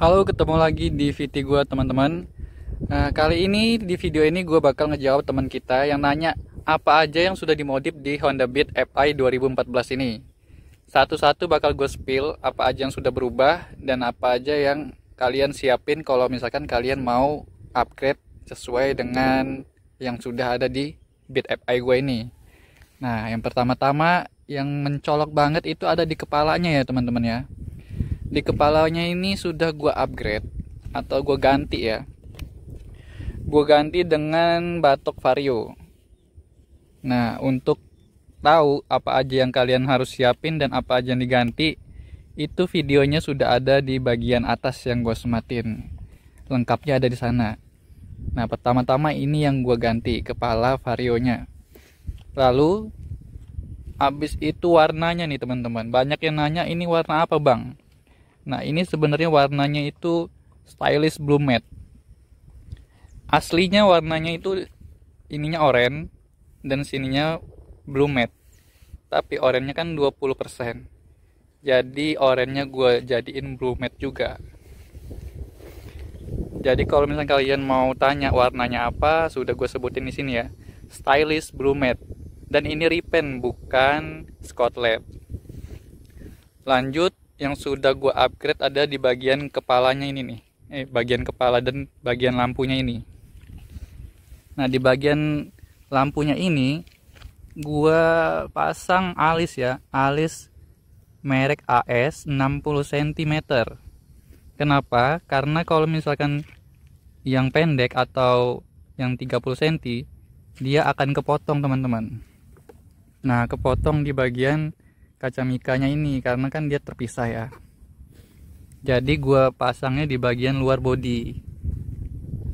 Halo, ketemu lagi di VT gue teman-teman. Nah, kali ini di video ini gue bakal ngejawab teman kita yang nanya apa aja yang sudah dimodif di Honda Beat FI 2014 ini. Satu-satu bakal gue spill apa aja yang sudah berubah dan apa aja yang kalian siapin kalau misalkan kalian mau upgrade sesuai dengan yang sudah ada di Beat FI gue ini. Nah, yang pertama-tama yang mencolok banget itu ada di kepalanya ya teman-teman ya di kepalanya ini sudah gue upgrade atau gue ganti ya gue ganti dengan batok vario nah untuk tahu apa aja yang kalian harus siapin dan apa aja yang diganti itu videonya sudah ada di bagian atas yang gue sematin lengkapnya ada di sana nah pertama-tama ini yang gue ganti kepala varionya lalu habis itu warnanya nih teman-teman banyak yang nanya ini warna apa bang Nah ini sebenarnya warnanya itu stylish blue matte. Aslinya warnanya itu ininya oranye dan sininya blue matte. Tapi oranye kan 20%. Jadi oranye gue jadiin blue matte juga. Jadi kalau misalnya kalian mau tanya warnanya apa, sudah gue sebutin di sini ya. Stylish blue matte. Dan ini repaint bukan Scott Lanjut yang sudah gue upgrade ada di bagian kepalanya ini nih eh bagian kepala dan bagian lampunya ini nah di bagian lampunya ini gue pasang alis ya alis merek AS 60 cm kenapa karena kalau misalkan yang pendek atau yang 30 cm dia akan kepotong teman-teman nah kepotong di bagian kaca mikanya ini karena kan dia terpisah ya jadi gua pasangnya di bagian luar body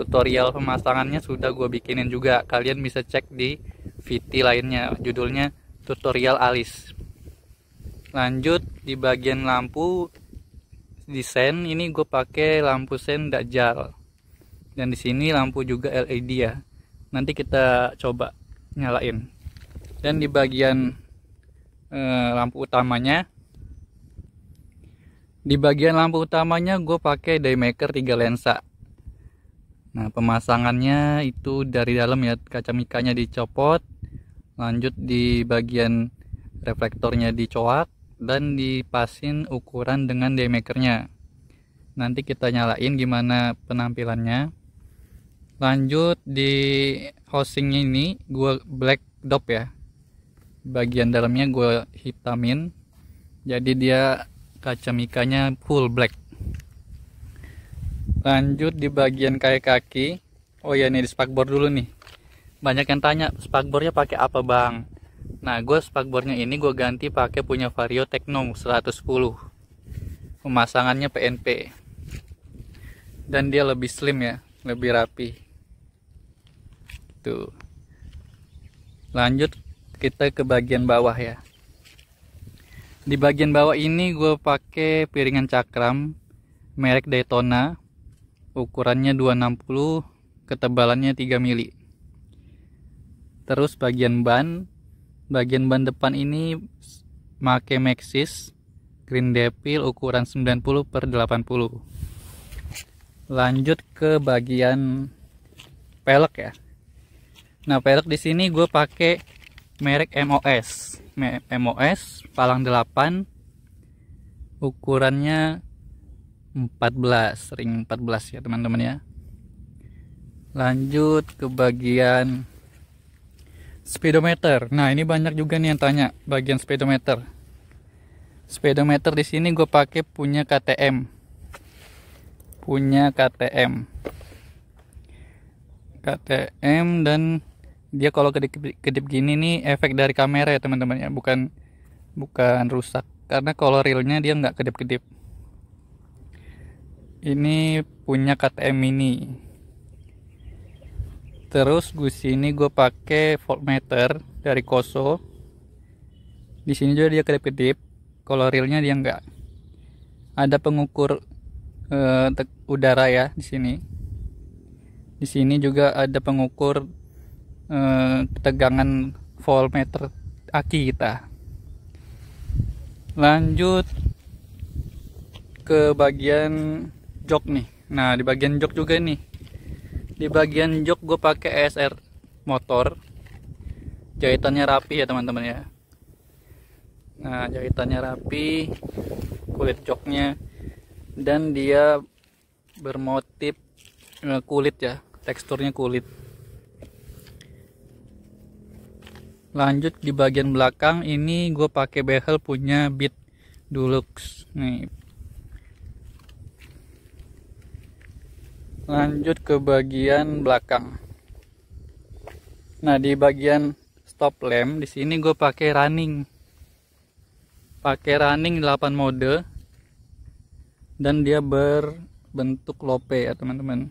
tutorial pemasangannya sudah gua bikinin juga kalian bisa cek di VT lainnya judulnya tutorial alis lanjut di bagian lampu di sen ini gue pakai lampu sen dajal dan di sini lampu juga LED ya nanti kita coba nyalain dan di bagian Eh, lampu utamanya di bagian lampu utamanya gue pakai daymaker 3 lensa nah pemasangannya itu dari dalam ya kaca mikanya dicopot lanjut di bagian reflektornya dicoak dan dipasin ukuran dengan daymakernya nanti kita nyalain gimana penampilannya lanjut di housing ini gue black dop ya bagian dalamnya gue hitamin jadi dia kaca mikanya full black lanjut di bagian kayak kaki oh ya nih di spakbor dulu nih banyak yang tanya spakbornya pakai apa bang nah gue spakbornya ini gue ganti pakai punya vario techno 110 pemasangannya PNP dan dia lebih slim ya lebih rapi tuh lanjut kita ke bagian bawah ya di bagian bawah ini gue pakai piringan cakram merek Daytona ukurannya 260 ketebalannya 3 mili terus bagian ban bagian ban depan ini make Maxis Green Devil ukuran 90 per 80 lanjut ke bagian pelek ya nah pelek di sini gue pakai merek MOS MOS palang 8 ukurannya 14 ring 14 ya teman-teman ya lanjut ke bagian speedometer nah ini banyak juga nih yang tanya bagian speedometer speedometer di sini gue pakai punya KTM punya KTM KTM dan dia kalau kedip-kedip gini nih efek dari kamera ya teman-teman ya bukan bukan rusak karena kalau realnya dia nggak kedip-kedip ini punya KTM ini terus gue sini gue pakai voltmeter dari Koso di sini juga dia kedip-kedip kalau realnya dia nggak ada pengukur uh, udara ya di sini di sini juga ada pengukur eh, tegangan voltmeter aki kita lanjut ke bagian jok nih nah di bagian jok juga nih di bagian jok gue pakai SR motor jahitannya rapi ya teman-teman ya nah jahitannya rapi kulit joknya dan dia bermotif eh, kulit ya teksturnya kulit lanjut di bagian belakang ini gue pakai behel punya bit Dulux nih lanjut ke bagian belakang nah di bagian stop lamp di sini gue pakai running pakai running 8 mode dan dia berbentuk lope ya teman-teman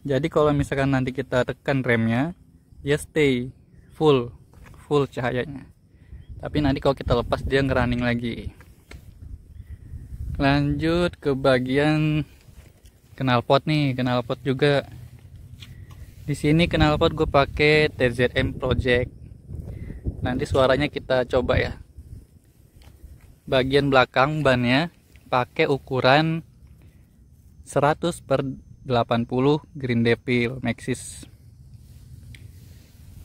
jadi kalau misalkan nanti kita tekan remnya dia stay full full cahayanya tapi nanti kalau kita lepas dia ngerunning lagi lanjut ke bagian knalpot nih knalpot juga di sini knalpot gue pakai TZM Project nanti suaranya kita coba ya bagian belakang bannya pakai ukuran 100 per 80 Green Devil Maxis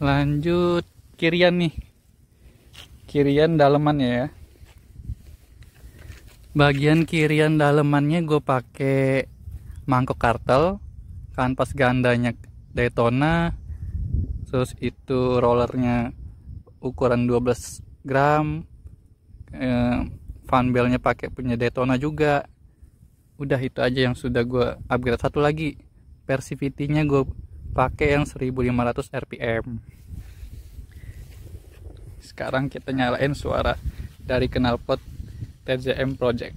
lanjut kirian nih kirian dalemannya ya bagian kirian dalemannya gue pakai mangkok kartel kanvas gandanya Daytona terus itu rollernya ukuran 12 gram eh, belnya pakai punya Daytona juga udah itu aja yang sudah gue upgrade satu lagi Persivity nya gue pakai yang 1500 rpm sekarang kita nyalain suara dari knalpot TZM Project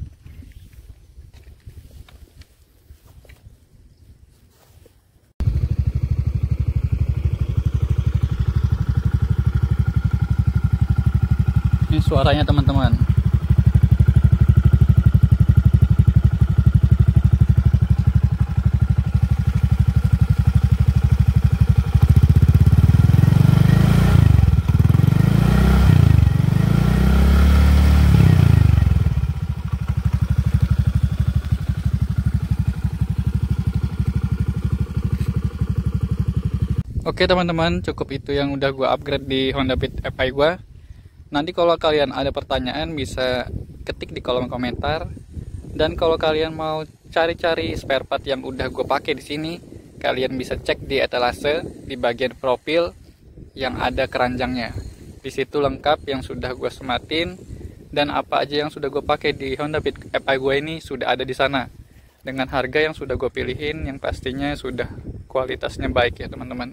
ini suaranya teman-teman Oke teman-teman, cukup itu yang udah gue upgrade di Honda Beat FI gue. Nanti kalau kalian ada pertanyaan bisa ketik di kolom komentar. Dan kalau kalian mau cari-cari spare part yang udah gue pakai di sini, kalian bisa cek di etalase di bagian profil yang ada keranjangnya. Di situ lengkap yang sudah gue sematin dan apa aja yang sudah gue pakai di Honda Beat FI gue ini sudah ada di sana dengan harga yang sudah gue pilihin yang pastinya sudah kualitasnya baik ya teman-teman.